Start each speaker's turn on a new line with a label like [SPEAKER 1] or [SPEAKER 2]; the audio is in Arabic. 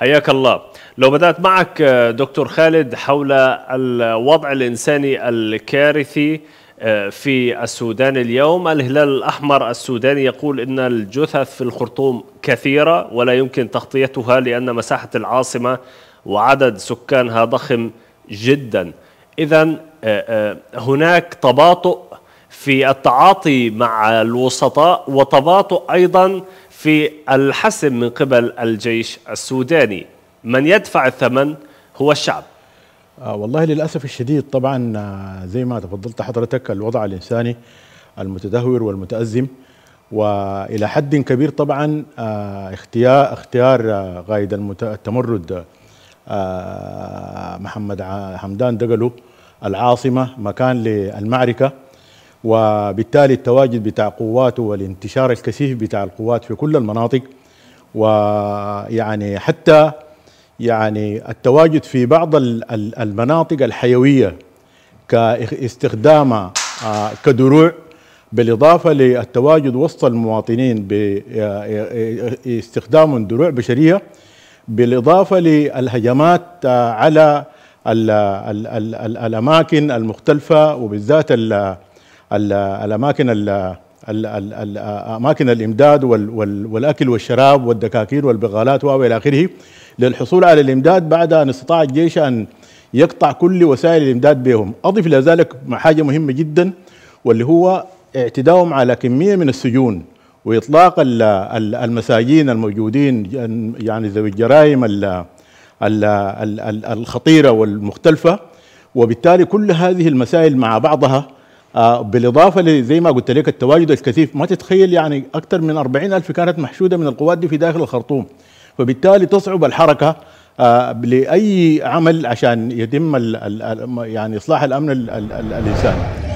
[SPEAKER 1] حياك الله لو بدأت معك آه، دكتور خالد حول الوضع الإنساني الكارثي آه، في السودان اليوم الهلال الأحمر السوداني يقول أن الجثث في الخرطوم كثيرة ولا يمكن تغطيتها لأن مساحة العاصمة وعدد سكانها ضخم جدا إذا آه، هناك تباطؤ في التعاطي مع الوسطاء وتباطؤ ايضا في الحسم من قبل الجيش السوداني من يدفع الثمن هو الشعب
[SPEAKER 2] آه، والله للاسف الشديد طبعا آه، زي ما تفضلت حضرتك الوضع الانساني المتدهور والمتازم والى حد كبير طبعا آه، اختيار اختيار قائد التمرد محمد حمدان دقلو العاصمه مكان للمعركه وبالتالي التواجد بتاع قواته والانتشار الكثيف بتاع القوات في كل المناطق ويعني حتى يعني التواجد في بعض المناطق الحيويه كاستخدام آه، كدروع بالاضافه للتواجد وسط المواطنين باستخدام آه، آه، دروع بشريه بالاضافه للهجمات على الاماكن المختلفه وبالذات الاماكن الاماكن الامداد والاكل والشراب والدكاكين والبغالات والى اخره للحصول على الامداد بعد ان استطاع الجيش ان يقطع كل وسائل الامداد بهم اضف الى ذلك حاجه مهمه جدا واللي هو اعتداؤهم على كميه من السجون واطلاق المساجين الموجودين يعني ذوي الجرائم الخطيره والمختلفه وبالتالي كل هذه المسائل مع بعضها آه، بالاضافه لزي ما قلت لك التواجد الكثيف ما تتخيل يعني اكثر من 40 الف كانت محشوده من القوات دي في داخل الخرطوم فبالتالي تصعب الحركه آه، لاي عمل عشان يتم يعني اصلاح الامن الانساني